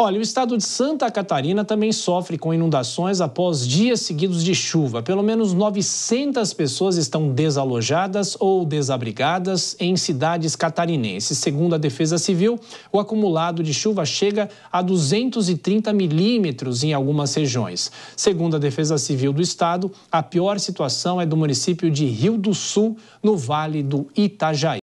Olha, o estado de Santa Catarina também sofre com inundações após dias seguidos de chuva. Pelo menos 900 pessoas estão desalojadas ou desabrigadas em cidades catarinenses. Segundo a Defesa Civil, o acumulado de chuva chega a 230 milímetros em algumas regiões. Segundo a Defesa Civil do estado, a pior situação é do município de Rio do Sul, no Vale do Itajaí.